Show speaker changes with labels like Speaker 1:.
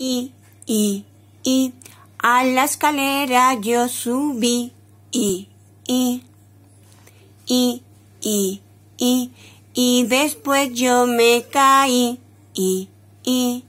Speaker 1: y, y, y. A la escalera yo subí, y, y, y, y, y. Y después yo me caí, y, y.